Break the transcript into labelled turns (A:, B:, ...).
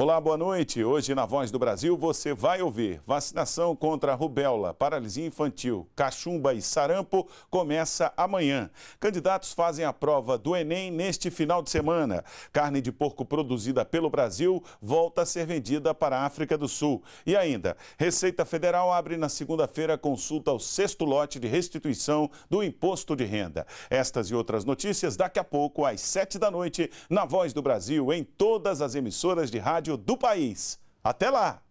A: Olá, boa noite. Hoje na Voz do Brasil você vai ouvir vacinação contra rubéola, paralisia infantil, cachumba e sarampo começa amanhã. Candidatos fazem a prova do Enem neste final de semana. Carne de porco produzida pelo Brasil volta a ser vendida para a África do Sul. E ainda, Receita Federal abre na segunda-feira consulta ao sexto lote de restituição do imposto de renda. Estas e outras notícias daqui a pouco às sete da noite na Voz do Brasil em todas as emissoras de rádio rádio do país. Até lá!